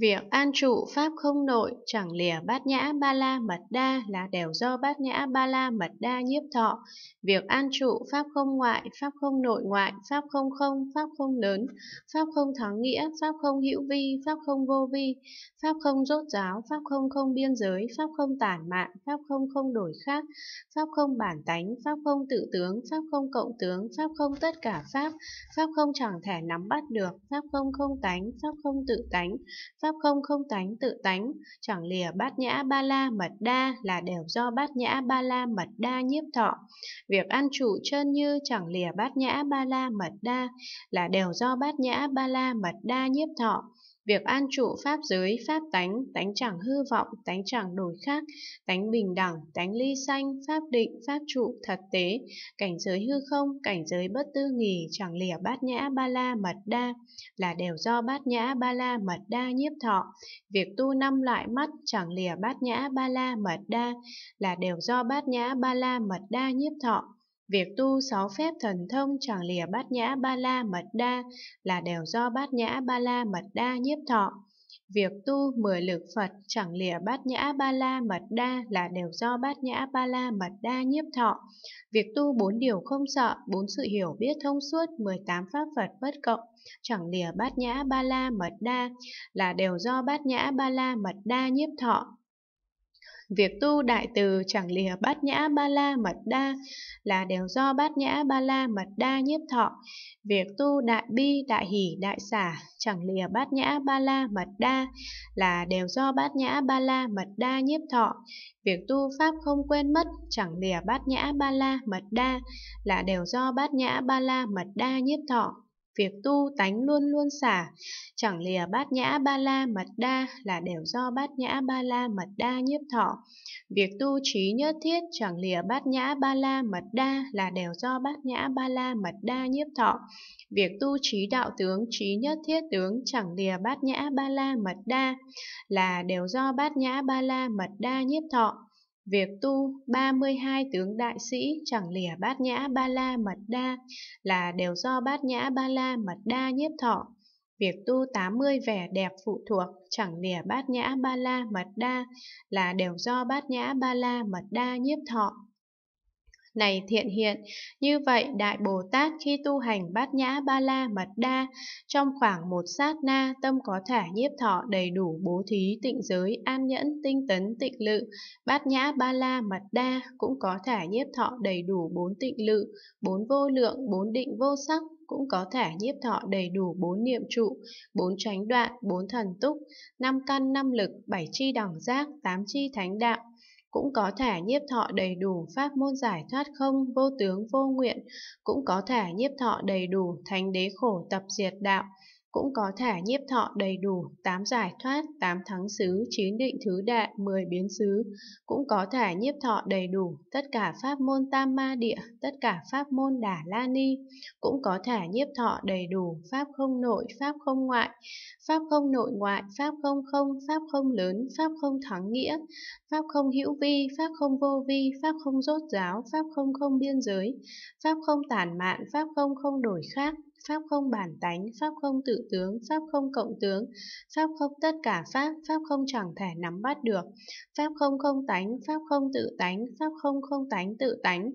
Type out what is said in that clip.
Việc an trụ pháp không nội chẳng lìa bát nhã ba la mật đa là đều do bát nhã ba la mật đa nhiếp thọ. Việc an trụ pháp không ngoại, pháp không nội ngoại, pháp không không, pháp không lớn, pháp không thắng nghĩa, pháp không hữu vi, pháp không vô vi, pháp không rốt giáo, pháp không không biên giới, pháp không tản mạn, pháp không không đổi khác, pháp không bản tánh, pháp không tự tướng, pháp không cộng tướng, pháp không tất cả pháp, pháp không chẳng thể nắm bắt được, pháp không không tánh, pháp không tự tánh, Pháp không không tánh tự tánh, chẳng lìa bát nhã ba la mật đa là đều do bát nhã ba la mật đa nhiếp thọ. Việc ăn trụ chân như chẳng lìa bát nhã ba la mật đa là đều do bát nhã ba la mật đa nhiếp thọ. Việc an trụ pháp giới, pháp tánh, tánh chẳng hư vọng, tánh chẳng đổi khác, tánh bình đẳng, tánh ly sanh, pháp định, pháp trụ, thật tế, cảnh giới hư không, cảnh giới bất tư nghỉ, chẳng lìa bát nhã ba la mật đa, là đều do bát nhã ba la mật đa nhiếp thọ. Việc tu năm loại mắt, chẳng lìa bát nhã ba la mật đa, là đều do bát nhã ba la mật đa nhiếp thọ Việc tu sáu phép thần thông chẳng lìa bát nhã ba la mật đa là đều do bát nhã ba la mật đa nhiếp thọ. Việc tu mười lực Phật chẳng lìa bát nhã ba la mật đa là đều do bát nhã ba la mật đa nhiếp thọ. Việc tu bốn điều không sợ, bốn sự hiểu biết thông suốt, mười tám pháp Phật bất cộng, chẳng lìa bát nhã ba la mật đa là đều do bát nhã ba la mật đa nhiếp thọ. Việc tu đại từ chẳng lìa bát nhã ba la mật đa là đều do bát nhã ba la mật đa nhiếp thọ. Việc tu đại bi đại hỷ đại xả chẳng lìa bát nhã ba la mật đa là đều do bát nhã ba la mật đa nhiếp thọ. Việc tu pháp không quên mất chẳng lìa bát nhã ba la mật đa là đều do bát nhã ba la mật đa nhiếp thọ. Việc tu tánh luôn luôn xả, chẳng lìa bát nhã ba la mật đa là đều do bát nhã ba la mật đa nhiếp thọ. Việc tu trí nhất thiết chẳng lìa bát nhã ba la mật đa là đều do bát nhã ba la mật đa nhiếp thọ. Việc tu trí đạo tướng trí nhất thiết tướng chẳng lìa bát nhã ba la mật đa là đều do bát nhã ba la mật đa nhiếp thọ. Việc tu 32 tướng đại sĩ chẳng lìa bát nhã ba la mật đa là đều do bát nhã ba la mật đa nhiếp thọ. Việc tu 80 vẻ đẹp phụ thuộc chẳng lìa bát nhã ba la mật đa là đều do bát nhã ba la mật đa nhiếp thọ này thiện hiện. Như vậy, Đại Bồ Tát khi tu hành bát nhã ba la mật đa, trong khoảng một sát na, tâm có thể nhiếp thọ đầy đủ bố thí, tịnh giới, an nhẫn, tinh tấn, tịnh lự. Bát nhã ba la mật đa cũng có thể nhiếp thọ đầy đủ bốn tịnh lự, bốn vô lượng, bốn định vô sắc, cũng có thể nhiếp thọ đầy đủ bốn niệm trụ, bốn tránh đoạn, bốn thần túc, năm căn năm lực, bảy chi đẳng giác, tám chi thánh đạo cũng có thể nhiếp thọ đầy đủ pháp môn giải thoát không vô tướng vô nguyện, cũng có thể nhiếp thọ đầy đủ thánh đế khổ tập diệt đạo, cũng có thả nhiếp thọ đầy đủ, tám giải thoát, tám thắng xứ, chín định thứ đại, mười biến xứ, cũng có thả nhiếp thọ đầy đủ, tất cả pháp môn tam ma địa, tất cả pháp môn đà la ni, cũng có thả nhiếp thọ đầy đủ, pháp không nội, pháp không ngoại, pháp không nội ngoại, pháp không không, pháp không lớn, pháp không thắng nghĩa, pháp không hữu vi, pháp không vô vi, pháp không rốt giáo, pháp không không biên giới, pháp không tản mạn, pháp không không đổi khác, Pháp không bản tánh, Pháp không tự tướng, Pháp không cộng tướng, Pháp không tất cả Pháp, Pháp không chẳng thể nắm bắt được, Pháp không không tánh, Pháp không tự tánh, Pháp không không tánh tự tánh,